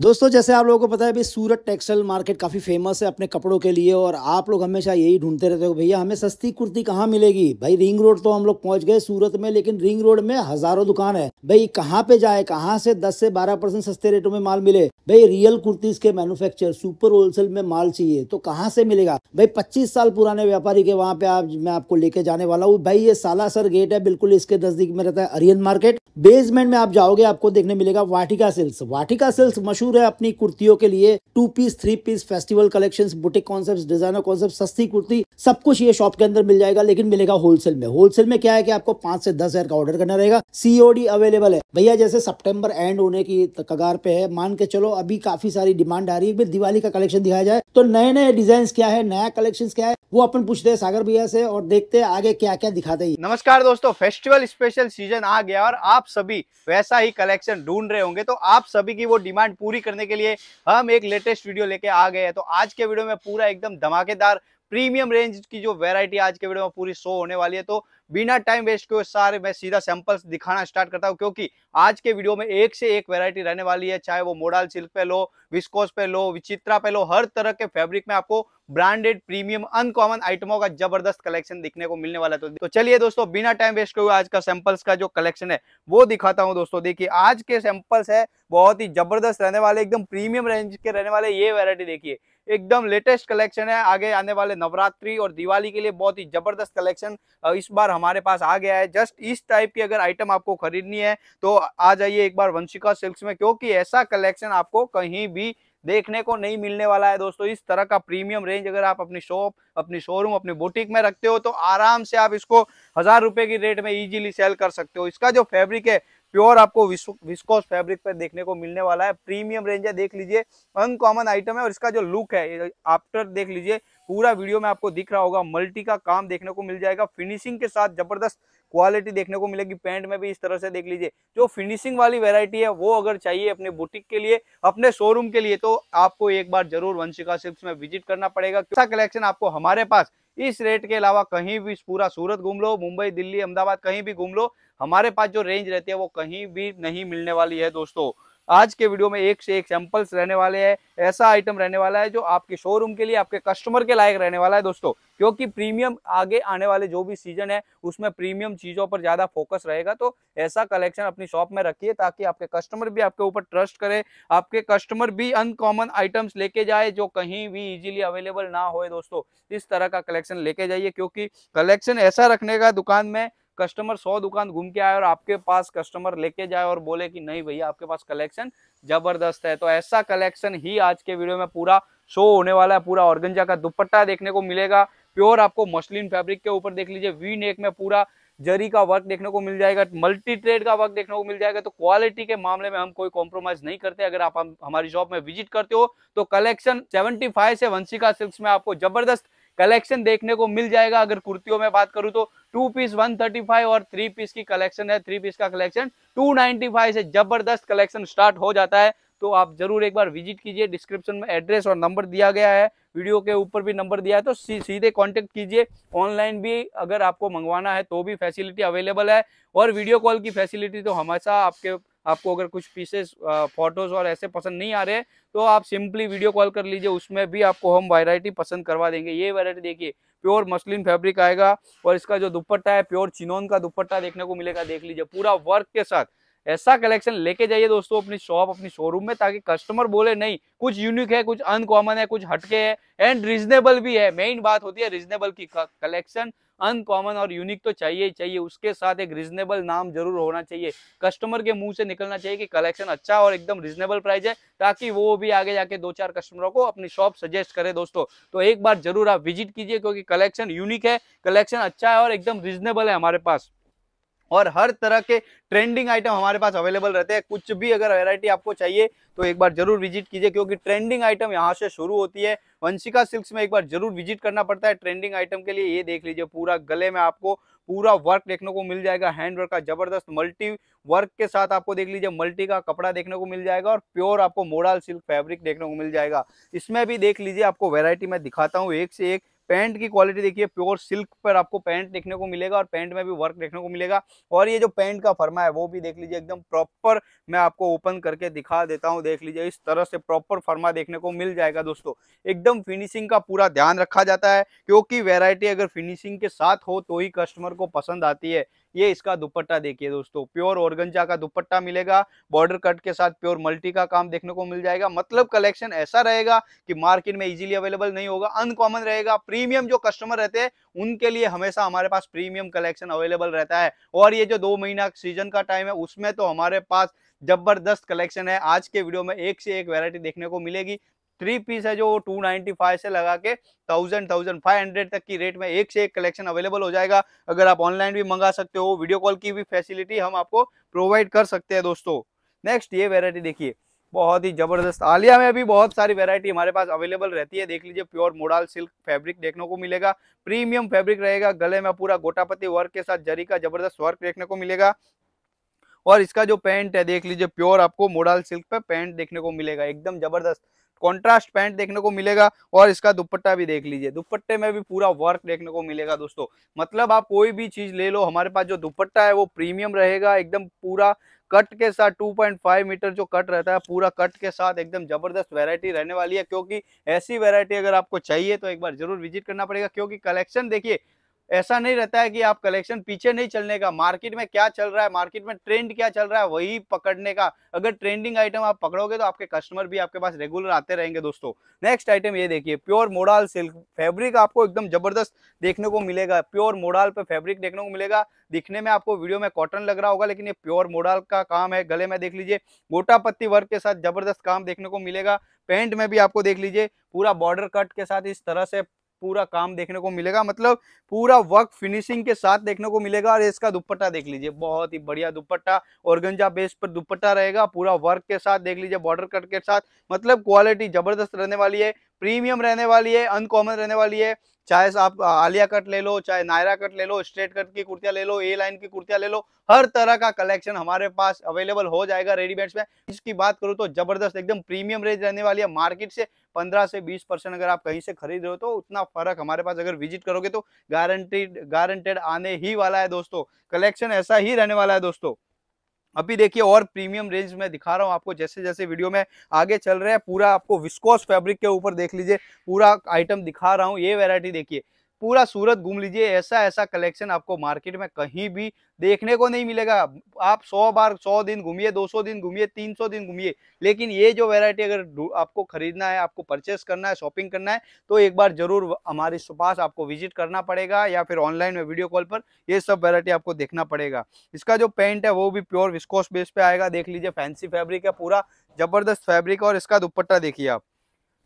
दोस्तों जैसे आप लोगों को पता है भाई सूरत टेक्सटाइल मार्केट काफ़ी फेमस है अपने कपड़ों के लिए और आप लोग हमेशा यही ढूंढते रहते हो भैया हमें सस्ती कुर्ती कहाँ मिलेगी भाई रिंग रोड तो हम लोग पहुँच गए सूरत में लेकिन रिंग रोड में हज़ारों दुकान है भाई कहाँ पे जाए कहाँ से 10 से 12 परसेंट सस्ते रेटों में माल मिले भाई रियल कुर्तीज़ के मैनुफेक्चर सुपर होलसेल में माल चाहिए तो कहाँ से मिलेगा भाई पच्चीस साल पुराने व्यापारी के वहाँ पे आप मैं आपको लेके जाने वाला हूँ भाई ये सालासर गेट है बिल्कुल इसके नज़दीक में रहता है अरियन मार्केट बेसमेंट में आप जाओगे आपको देखने मिलेगा वाटिका सेल्स वाटिका सेल्स मशहूर मशहूर है अपनी कुर्तियों के लिए two piece three piece festival collection boutique concept designer concept सस्ती कुर्ती सब कुछ ये शॉप के अंदर मिल जाएगा लेकिन मिलेगा होलसेल में होलसेल में क्या है कि आपको पांच से दस हजार का ऑर्डर करना रहेगा सीओडी अवेलेबल है भैया जैसे सेप्टेम्बर एंड होने की कगार पे है मान के चलो अभी काफी सारी डिमांड आ रही है दिवाली का कलेक्शन दिखाया जाए तो नए नए डिजाइन क्या है नया कलेक्शन क्या है वो अपन पूछते हैं सागर भैया से और देखते हैं आगे क्या क्या दिखाते हैं नमस्कार दोस्तों फेस्टिवल स्पेशल सीजन आ गया और आप सभी वैसा ही कलेक्शन ढूंढ रहे होंगे तो आप सभी की वो डिमांड पूरी पूरी करने के लिए हम एक लेटेस्ट वीडियो लेके आ गए हैं तो आज के वीडियो में पूरा एकदम धमाकेदार प्रीमियम रेंज की जो वैरायटी आज के वीडियो में पूरी शो होने वाली है तो बिना टाइम वेस्ट के सारे मैं सीधा सैंपल्स दिखाना स्टार्ट करता हूँ क्योंकि आज के वीडियो में एक से एक वैरायटी रहने वाली है चाहे वो मोडाल सिल्क पे लो विस्कोस पे लो विचित्रा पे लो हर तरह के फैब्रिक में आपको ब्रांडेड प्रीमियम अनकॉमन आइटमों का जबरदस्त कलेक्शन दिखने को मिलने वाला है तो चलिए दोस्तों बिना टाइम वेस्ट किए आज का सैंपल्स का जो कलेक्शन है वो दिखाता हूँ दोस्तों देखिए आज के सैंपल्स है बहुत ही जबरदस्त रहने वाले एकदम प्रीमियम रेंज के रहने वाले ये वेरायटी देखिए एकदम लेटेस्ट कलेक्शन है आगे आने वाले नवरात्रि और दिवाली के लिए बहुत ही जबरदस्त कलेक्शन इस बार हमारे पास आ गया है जस्ट इस टाइप की अगर आइटम आपको खरीदनी है तो आ जाइए एक बार वंशिका सिल्क में क्योंकि ऐसा कलेक्शन आपको कहीं भी देखने को नहीं मिलने वाला है दोस्तों इस तरह का प्रीमियम रेंज अगर आप अपनी शॉप अपनी शोरूम अपनी बुटीक में रखते हो तो आराम से आप इसको हजार रुपए की रेट में इजीली सेल कर सकते हो इसका जो फैब्रिक है प्योर आपको विस्कोस फैब्रिक पर देखने को मिलने वाला है प्रीमियम रेंज है देख लीजिए अनकॉमन आइटम है और इसका जो लुक है आफ्टर देख लीजिए पूरा वीडियो में आपको दिख रहा होगा मल्टी का काम देखने को मिल जाएगा फिनिशिंग के साथ जबरदस्त क्वालिटी देखने को मिलेगी पैंट में भी इस तरह से देख लीजिए जो फिनिशिंग वाली वेरायटी है वो अगर चाहिए अपने बुटीक के लिए अपने शोरूम के लिए तो आपको एक बार जरूर वंशिका सिल्क्स में विजिट करना पड़ेगा कैसा कलेक्शन आपको हमारे पास इस रेट के अलावा कहीं भी पूरा सूरत घूम लो मुंबई दिल्ली अहमदाबाद कहीं भी घूम लो हमारे पास जो रेंज रहती है वो कहीं भी नहीं मिलने वाली है दोस्तों आज के वीडियो में एक से एक सैंपल्स रहने वाले हैं ऐसा आइटम रहने वाला है जो आपके शोरूम के लिए आपके कस्टमर के लायक रहने वाला है दोस्तों क्योंकि प्रीमियम आगे आने वाले जो भी सीजन है उसमें प्रीमियम चीज़ों पर ज़्यादा फोकस रहेगा तो ऐसा कलेक्शन अपनी शॉप में रखिए ताकि आपके कस्टमर भी आपके ऊपर ट्रस्ट करे आपके कस्टमर भी अनकॉमन आइटम्स लेके जाए जो कहीं भी इजीली अवेलेबल ना हो दोस्तों इस तरह का कलेक्शन लेके जाइए क्योंकि कलेक्शन ऐसा रखने का दुकान में कस्टमर सौ दुकान घूम के आए और आपके पास कस्टमर लेके जाए और बोले कि नहीं भैया आपके पास कलेक्शन जबरदस्त है तो ऐसा कलेक्शन ही आज के वीडियो में पूरा शो होने वाला है पूरा ऑर्गेंजा का दुपट्टा देखने को मिलेगा प्योर आपको मशलिन फैब्रिक के ऊपर देख लीजिए वी नेक में पूरा जरी का वर्क देखने को मिल जाएगा मल्टी ट्रेड का वर्क देखने को मिल जाएगा तो क्वालिटी के मामले में हम कोई कॉम्प्रोमाइज नहीं करते अगर आप हम हमारी शॉप में विजिट करते हो तो कलेक्शन 75 से वंशिका सिल्क में आपको जबरदस्त कलेक्शन देखने को मिल जाएगा अगर कुर्तियों में बात करूँ तो टू पीस 135 और थ्री पीस की कलेक्शन है थ्री पीस का कलेक्शन 295 से जबरदस्त कलेक्शन स्टार्ट हो जाता है तो आप जरूर एक बार विजिट कीजिए डिस्क्रिप्शन में एड्रेस और नंबर दिया गया है वीडियो के ऊपर भी नंबर दिया है तो सी सीधे कांटेक्ट कीजिए ऑनलाइन भी अगर आपको मंगवाना है तो भी फैसिलिटी अवेलेबल है और वीडियो कॉल की फैसिलिटी तो हमेशा आपके आपको अगर कुछ पीसेस फोटोज और ऐसे पसंद नहीं आ रहे तो आप सिंपली वीडियो कॉल कर लीजिए उसमें भी आपको हम वैरायटी पसंद करवा देंगे ये वैरायटी देखिए प्योर मसलिन फैब्रिक आएगा और इसका जो दुपट्टा है प्योर चिनोन का दुपट्टा देखने को मिलेगा देख लीजिए पूरा वर्क के साथ ऐसा कलेक्शन लेके जाइए दोस्तों अपनी शॉप अपनी शोरूम में ताकि कस्टमर बोले नहीं कुछ यूनिक है कुछ अनकॉमन है कुछ हटके है एंड रीजनेबल भी है मेन बात होती है रीजनेबल की कलेक्शन अनकॉमन और यूनिक तो चाहिए ही चाहिए उसके साथ एक रीजनेबल नाम जरूर होना चाहिए कस्टमर के मुंह से निकलना चाहिए कि कलेक्शन अच्छा और एकदम रिजनेबल प्राइस है ताकि वो भी आगे जाके दो चार कस्टमरों को अपनी शॉप सजेस्ट करे दोस्तों तो एक बार जरूर आप विजिट कीजिए क्योंकि कलेक्शन यूनिक है कलेक्शन अच्छा है और एकदम रीजनेबल है हमारे पास और हर तरह के ट्रेंडिंग आइटम हमारे पास अवेलेबल रहते हैं कुछ भी अगर वेरायटी आपको चाहिए तो एक बार जरूर विजिट कीजिए क्योंकि ट्रेंडिंग आइटम यहाँ से शुरू होती है वंशिका सिल्क में एक बार जरूर विजिट करना पड़ता है ट्रेंडिंग आइटम के लिए ये देख लीजिए पूरा गले में आपको पूरा वर्क देखने को मिल जाएगा हैंड वर्क का जबरदस्त मल्टी वर्क के साथ आपको देख लीजिए मल्टी का कपड़ा देखने को मिल जाएगा और प्योर आपको मोडाल सिल्क फैब्रिक देखने को मिल जाएगा इसमें भी देख लीजिए आपको वेरायटी मैं दिखाता हूँ एक से एक पैंट की क्वालिटी देखिए प्योर सिल्क पर आपको पैंट देखने को मिलेगा और पैंट में भी वर्क देखने को मिलेगा और ये जो पैंट का फर्मा है वो भी देख लीजिए एकदम प्रॉपर मैं आपको ओपन करके दिखा देता हूँ देख लीजिए इस तरह से प्रॉपर फर्मा देखने को मिल जाएगा दोस्तों एकदम फिनिशिंग का पूरा ध्यान रखा जाता है क्योंकि वेरायटी अगर फिनिशिंग के साथ हो तो ही कस्टमर को पसंद आती है ये इसका दुपट्टा देखिए दोस्तों प्योर ऑर्गंजा का दुपट्टा मिलेगा बॉर्डर कट के साथ प्योर मल्टी का काम देखने को मिल जाएगा मतलब कलेक्शन ऐसा रहेगा कि मार्केट में इजीली अवेलेबल नहीं होगा अनकॉमन रहेगा प्रीमियम जो कस्टमर रहते हैं उनके लिए हमेशा हमारे पास प्रीमियम कलेक्शन अवेलेबल रहता है और ये जो दो महीना सीजन का टाइम है उसमें तो हमारे पास जबरदस्त कलेक्शन है आज के वीडियो में एक से एक वैरायटी देखने को मिलेगी थ्री पीस है जो वो टू नाइनटी फाइव से लगा के थाउजेंड थाउजेंड फाइव हंड्रेड तक की रेट में एक से एक कलेक्शन अवेलेबल हो जाएगा अगर आप ऑनलाइन भी मंगा सकते हो वीडियो कॉल की भी फैसिलिटी हम आपको प्रोवाइड कर सकते हैं दोस्तों नेक्स्ट ये वेरायटी देखिए बहुत ही जबरदस्त आलिया में भी बहुत सारी वेरायटी हमारे पास अवेलेबल रहती है देख लीजिए प्योर मोडाल सिल्क फैब्रिक देखने को मिलेगा प्रीमियम फैब्रिक रहेगा गले में पूरा गोटापति वर्क के साथ जरी का जबरदस्त वर्क देखने को मिलेगा और इसका जो पैंट है देख लीजिए प्योर आपको मोडाल सिल्क पे पैंट देखने को मिलेगा एकदम जबरदस्त कॉन्ट्रास्ट पैंट देखने को मिलेगा और इसका दुपट्टा भी देख लीजिए दुपट्टे में भी पूरा वर्क देखने को मिलेगा दोस्तों मतलब आप कोई भी चीज ले लो हमारे पास जो दुपट्टा है वो प्रीमियम रहेगा एकदम पूरा कट के साथ 2.5 मीटर जो कट रहता है पूरा कट के साथ एकदम जबरदस्त वैरायटी रहने वाली है क्योंकि ऐसी वैरायटी अगर आपको चाहिए तो एक बार जरूर विजिट करना पड़ेगा क्योंकि कलेक्शन देखिए ऐसा नहीं रहता है कि आप कलेक्शन पीछे नहीं चलने का मार्केट में क्या चल रहा है मार्केट में ट्रेंड क्या चल रहा है वही पकड़ने का अगर ट्रेंडिंग आइटम आप पकड़ोगे तो आपके कस्टमर भी आपके पास रेगुलर आते रहेंगे दोस्तों नेक्स्ट आइटम ये देखिए प्योर मोडाल सिल्क फैब्रिक आपको एकदम जबरदस्त देखने को मिलेगा प्योर मोडाल पर फेब्रिक देखने को मिलेगा दिखने में आपको वीडियो में कॉटन लग रहा होगा लेकिन ये प्योर मोडाल का काम है गले में देख लीजिए गोटा पत्ती वर्क के साथ जबरदस्त काम देखने को मिलेगा पेंट में भी आपको देख लीजिए पूरा बॉर्डर कट के साथ इस तरह से पूरा काम देखने को मिलेगा मतलब पूरा वर्क फिनिशिंग के साथ देखने को मिलेगा और इसका दुपट्टा देख लीजिए बहुत ही बढ़िया दुपट्टा औरगंजा बेस पर दुपट्टा रहेगा पूरा वर्क के साथ देख लीजिए बॉर्डर कट के साथ मतलब क्वालिटी जबरदस्त रहने वाली है प्रीमियम रहने वाली है अनकॉमन रहने वाली है चाहे आप आलिया कट ले लो चाहे नायरा कट ले लो स्ट्रेट कट की कुर्तियां ले लो ए लाइन की कुर्तियां ले लो हर तरह का कलेक्शन हमारे पास अवेलेबल हो जाएगा रेडीमेड्स में इसकी बात करूँ तो जबरदस्त एकदम प्रीमियम रेंज रहने वाली है मार्केट से 15 से 20 परसेंट अगर आप कहीं से खरीद रहे हो तो उतना फर्क हमारे पास अगर विजिट करोगे तो गारंटीड गारंटेड आने ही वाला है दोस्तों कलेक्शन ऐसा ही रहने वाला है दोस्तों अभी देखिए और प्रीमियम रेंज में दिखा रहा हूँ आपको जैसे जैसे वीडियो में आगे चल रहे हैं पूरा आपको विस्कोस फैब्रिक के ऊपर देख लीजिए पूरा आइटम दिखा रहा हूँ ये वेरायटी देखिए पूरा सूरत घूम लीजिए ऐसा ऐसा कलेक्शन आपको मार्केट में कहीं भी देखने को नहीं मिलेगा आप 100 बार 100 दिन घूमिए 200 दिन घूमिए 300 दिन घूमिए लेकिन ये जो वैरायटी अगर आपको खरीदना है आपको परचेस करना है शॉपिंग करना है तो एक बार जरूर हमारे पास आपको विजिट करना पड़ेगा या फिर ऑनलाइन में वीडियो कॉल पर ये सब वेरायटी आपको देखना पड़ेगा इसका जो पेंट है वो भी प्योर विस्कोस बेस पे आएगा देख लीजिए फैंसी फैब्रिक है पूरा जबरदस्त फैब्रिक और इसका दुपट्टा देखिए आप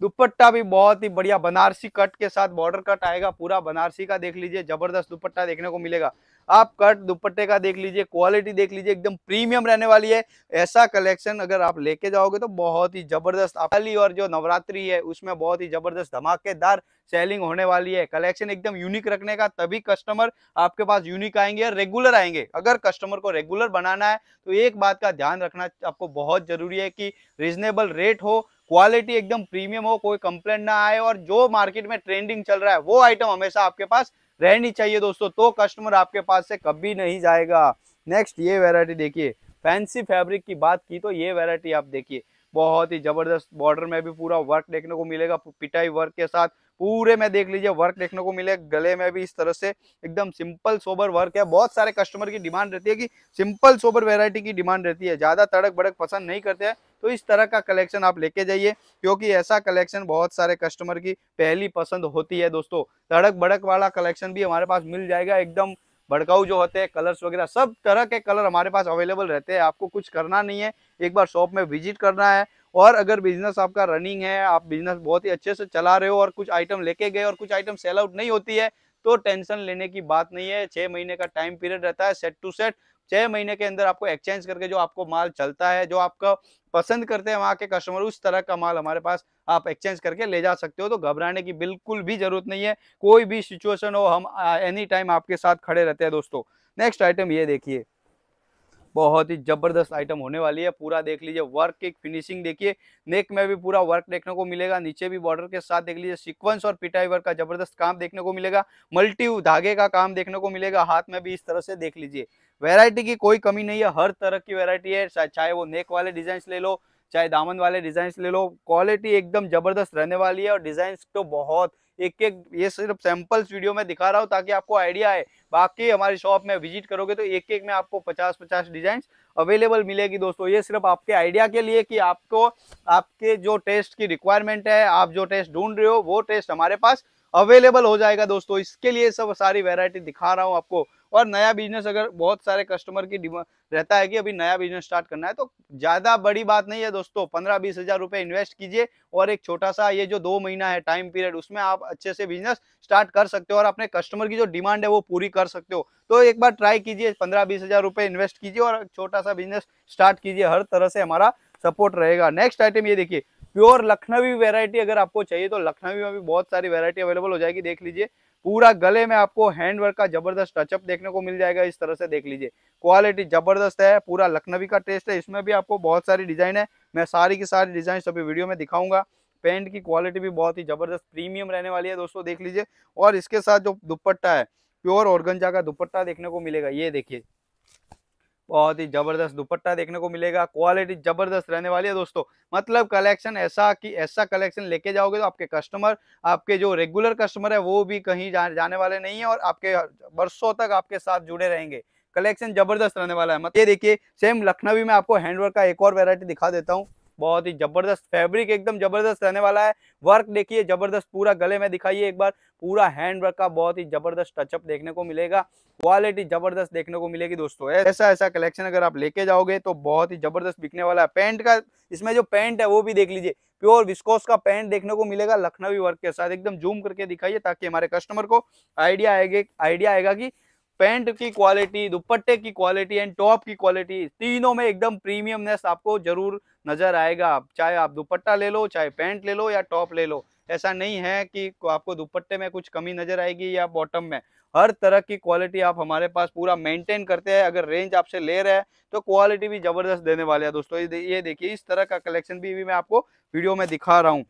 दुपट्टा भी बहुत ही बढ़िया बनारसी कट के साथ बॉर्डर कट आएगा पूरा बनारसी का देख लीजिए जबरदस्त दुपट्टा देखने को मिलेगा आप कट दुपट्टे का देख लीजिए क्वालिटी देख लीजिए एकदम प्रीमियम रहने वाली है ऐसा कलेक्शन अगर आप लेके जाओगे तो बहुत ही जबरदस्त अली और जो नवरात्रि है उसमें बहुत ही जबरदस्त धमाकेदार सेलिंग होने वाली है कलेक्शन एकदम यूनिक रखने का तभी कस्टमर आपके पास यूनिक आएंगे और रेगुलर आएंगे अगर कस्टमर को रेगुलर बनाना है तो एक बात का ध्यान रखना आपको बहुत जरूरी है कि रिजनेबल रेट हो क्वालिटी एकदम प्रीमियम हो कोई कंप्लेंट ना आए और जो मार्केट में ट्रेंडिंग चल रहा है वो आइटम हमेशा आपके पास रहनी चाहिए दोस्तों तो कस्टमर आपके पास से कभी नहीं जाएगा नेक्स्ट ये वेरायटी देखिए फैंसी फैब्रिक की बात की तो ये वेरायटी आप देखिए बहुत ही ज़बरदस्त बॉर्डर में भी पूरा वर्क देखने को मिलेगा पिटाई वर्क के साथ पूरे में देख लीजिए वर्क देखने को मिले गले में भी इस तरह से एकदम सिंपल सोबर वर्क है बहुत सारे कस्टमर की डिमांड रहती है कि सिंपल सोबर वेराइटी की डिमांड रहती है ज़्यादा तड़क बड़क पसंद नहीं करते हैं तो इस तरह का कलेक्शन आप लेके जाइए क्योंकि ऐसा कलेक्शन बहुत सारे कस्टमर की पहली पसंद होती है दोस्तों तड़क बड़क वाला कलेक्शन भी हमारे पास मिल जाएगा एकदम भड़काऊ जो होते हैं कलर्स वगैरह सब तरह के कलर हमारे पास अवेलेबल रहते हैं आपको कुछ करना नहीं है एक बार शॉप में विजिट करना है और अगर बिजनेस आपका रनिंग है आप बिजनेस बहुत ही अच्छे से चला रहे हो और कुछ आइटम लेके गए और कुछ आइटम सेल आउट नहीं होती है तो टेंशन लेने की बात नहीं है छः महीने का टाइम पीरियड रहता है सेट टू सेट छह महीने के अंदर आपको एक्सचेंज करके जो आपको माल चलता है जो आपका पसंद करते हैं वहाँ के कस्टमर उस तरह का माल हमारे पास आप एक्सचेंज करके ले जा सकते हो तो घबराने की बिल्कुल भी जरूरत नहीं है कोई भी सिचुएशन हो हम एनी टाइम आपके साथ खड़े रहते हैं दोस्तों नेक्स्ट आइटम ये देखिए बहुत ही ज़बरदस्त आइटम होने वाली है पूरा देख लीजिए वर्क की फिनिशिंग देखिए नेक में भी पूरा वर्क देखने को मिलेगा नीचे भी बॉर्डर के साथ देख लीजिए सीक्वेंस और पिटाई वर्क का ज़बरदस्त काम देखने को मिलेगा मल्टी धागे का काम देखने को मिलेगा हाथ में भी इस तरह से देख लीजिए वेरायटी की कोई कमी नहीं है हर तरह की वेरायटी है चाहे वो नेक वाले डिजाइन ले लो चाहे दामन वाले डिजाइन ले लो क्वालिटी एकदम ज़बरदस्त रहने वाली है और डिजाइन तो बहुत एक एक ये सिर्फ सैंपल्स वीडियो में दिखा रहा हूँ ताकि आपको आइडिया आए बाकी हमारी शॉप में विजिट करोगे तो एक एक में आपको पचास पचास डिजाइन अवेलेबल मिलेगी दोस्तों ये सिर्फ आपके आइडिया के लिए कि आपको आपके जो टेस्ट की रिक्वायरमेंट है आप जो टेस्ट ढूंढ रहे हो वो टेस्ट हमारे पास अवेलेबल हो जाएगा दोस्तों इसके लिए सब सारी वेरायटी दिखा रहा हूँ आपको और नया बिजनेस अगर बहुत सारे कस्टमर की डिमांड रहता है कि अभी नया बिजनेस स्टार्ट करना है तो ज़्यादा बड़ी बात नहीं है दोस्तों पंद्रह बीस हज़ार रुपये इन्वेस्ट कीजिए और एक छोटा सा ये जो दो महीना है टाइम पीरियड उसमें आप अच्छे से बिजनेस स्टार्ट कर सकते हो और अपने कस्टमर की जो डिमांड है वो पूरी कर सकते हो तो एक बार ट्राई कीजिए पंद्रह बीस हज़ार रुपये इन्वेस्ट कीजिए और छोटा सा बिजनेस स्टार्ट कीजिए हर तरह से हमारा सपोर्ट रहेगा नेक्स्ट आइटम ये देखिए प्योर लखनवी वेरायटी अगर आपको चाहिए तो लखनवी में भी बहुत सारी वेरायटी अवेलेबल हो जाएगी देख लीजिए पूरा गले में आपको हैंडवर्क का जबरदस्त टचअप देखने को मिल जाएगा इस तरह से देख लीजिए क्वालिटी जबरदस्त है पूरा लखनवी का टेस्ट है इसमें भी आपको बहुत सारी डिजाइन है मैं सारी की सारी डिजाइन सभी वीडियो में दिखाऊंगा पेंट की क्वालिटी भी बहुत ही जबरदस्त प्रीमियम रहने वाली है दोस्तों देख लीजिए और इसके साथ जो दुपट्टा है प्योर ऑर्गंजा का दुपट्टा देखने को मिलेगा ये देखिए बहुत ही जबरदस्त दुपट्टा देखने को मिलेगा क्वालिटी जबरदस्त रहने वाली है दोस्तों मतलब कलेक्शन ऐसा कि ऐसा कलेक्शन लेके जाओगे तो आपके कस्टमर आपके जो रेगुलर कस्टमर है वो भी कहीं जा, जाने वाले नहीं है और आपके बरसों तक आपके साथ जुड़े रहेंगे कलेक्शन जबरदस्त रहने वाला है मतलब ये देखिए सेम लखनवी में आपको हैंडवर्क का एक और वेरायटी दिखा देता हूँ बहुत ही जबरदस्त फैब्रिक एकदम जबरदस्त रहने वाला है वर्क देखिए जबरदस्त पूरा गले में दिखाइए एक बार पूरा हैंड वर्क का बहुत ही जबरदस्त टचअप देखने को मिलेगा क्वालिटी जबरदस्त देखने को मिलेगी दोस्तों ऐसा ऐसा कलेक्शन अगर आप लेके जाओगे तो बहुत ही जबरदस्त बिकने वाला है पैंट का इसमें जो पेंट है वो भी देख लीजिए प्योर विस्कोस का पैंट देखने को मिलेगा लखनवी वर्क के साथ एकदम जूम करके दिखाइए ताकि हमारे कस्टमर को आइडिया आएगा आइडिया आएगा कि पैंट की क्वालिटी दुपट्टे की क्वालिटी एंड टॉप की क्वालिटी तीनों में एकदम प्रीमियमनेस आपको जरूर नजर आएगा चाहे आप दुपट्टा ले लो चाहे पैंट ले लो या टॉप ले लो ऐसा नहीं है कि आपको दुपट्टे में कुछ कमी नजर आएगी या बॉटम में हर तरह की क्वालिटी आप हमारे पास पूरा मेंटेन करते हैं अगर रेंज आपसे ले रहे हैं तो क्वालिटी भी जबरदस्त देने वाले हैं दोस्तों ये देखिए इस तरह का कलेक्शन भी, भी मैं आपको वीडियो में दिखा रहा हूँ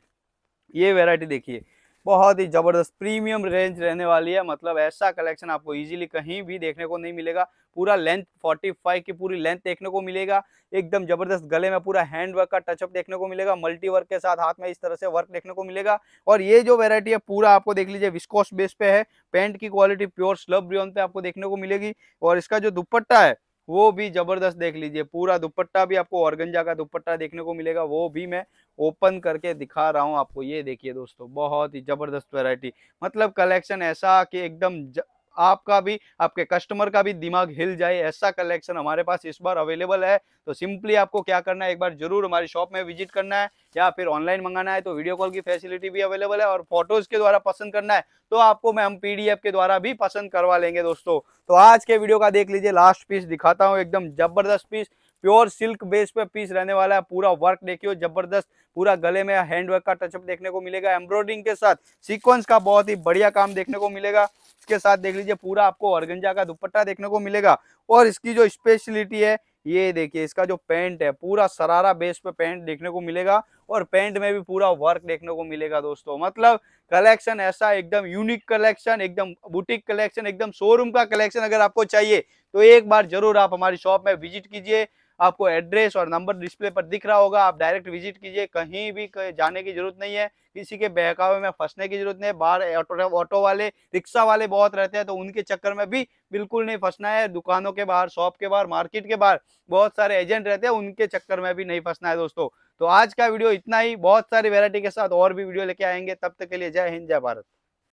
ये वेरायटी देखिए बहुत ही ज़बरदस्त प्रीमियम रेंज रहने वाली है मतलब ऐसा कलेक्शन आपको इजीली कहीं भी देखने को नहीं मिलेगा पूरा लेंथ 45 की पूरी लेंथ देखने को मिलेगा एकदम ज़बरदस्त गले में पूरा हैंड वर्क का टचअप देखने को मिलेगा मल्टी वर्क के साथ हाथ में इस तरह से वर्क देखने को मिलेगा और ये जो वेरायटी है पूरा आपको देख लीजिए विस्कोस बेस पे है पेंट की क्वालिटी प्योर स्लब रियन पे आपको देखने को मिलेगी और इसका जो दुपट्टा है वो भी ज़बरदस्त देख लीजिए पूरा दुपट्टा भी आपको ऑर्गेंजा का दुपट्टा देखने को मिलेगा वो भी मैं ओपन करके दिखा रहा हूँ आपको ये देखिए दोस्तों बहुत ही ज़बरदस्त वेराइटी मतलब कलेक्शन ऐसा कि एकदम ज... आपका भी आपके कस्टमर का भी दिमाग हिल जाए ऐसा कलेक्शन हमारे पास इस बार अवेलेबल है तो सिंपली आपको क्या करना है एक बार जरूर हमारी शॉप में विजिट करना है या फिर ऑनलाइन मंगाना है तो वीडियो कॉल की फैसिलिटी भी अवेलेबल है और फोटोज के द्वारा पसंद करना है तो आपको मैं हम पीडीएफ के द्वारा भी पसंद करवा लेंगे दोस्तों तो आज के वीडियो का देख लीजिए लास्ट पीस दिखाता हूँ एकदम जबरदस्त पीस प्योर सिल्क बेस पे पीस रहने वाला है पूरा वर्क देखियो जबरदस्त पूरा गले में हैंडवर्क का टचअप देखने को मिलेगा एम्ब्रॉयडरिंग के साथ सीक्वेंस का बहुत ही बढ़िया काम देखने को मिलेगा इसके साथ देख लीजिए पूरा आपको ऑर्गेंजा का दुपट्टा देखने को मिलेगा और इसकी जो स्पेशलिटी है ये देखिए इसका जो पैंट है पूरा सरारा बेस पे पैंट देखने को मिलेगा और पैंट में भी पूरा वर्क देखने को मिलेगा दोस्तों मतलब कलेक्शन ऐसा एकदम यूनिक कलेक्शन एकदम बुटीक कलेक्शन एकदम शोरूम का कलेक्शन अगर आपको चाहिए तो एक बार जरूर आप हमारी शॉप में विजिट कीजिए आपको एड्रेस और नंबर डिस्प्ले पर दिख रहा होगा आप डायरेक्ट विजिट कीजिए कहीं भी जाने की जरूरत नहीं है किसी के बहकावे में फंसने की जरूरत नहीं है बाहर ऑटो वाले रिक्शा वाले बहुत रहते हैं तो उनके चक्कर में भी बिल्कुल नहीं फंसना है दुकानों के बाहर शॉप के बाहर मार्केट के बाहर बहुत सारे एजेंट रहते हैं उनके चक्कर में भी नहीं फंसना है दोस्तों तो आज का वीडियो इतना ही बहुत सारी वेरायटी के साथ और भी वीडियो लेके आएंगे तब तक के लिए जय हिंद जय भारत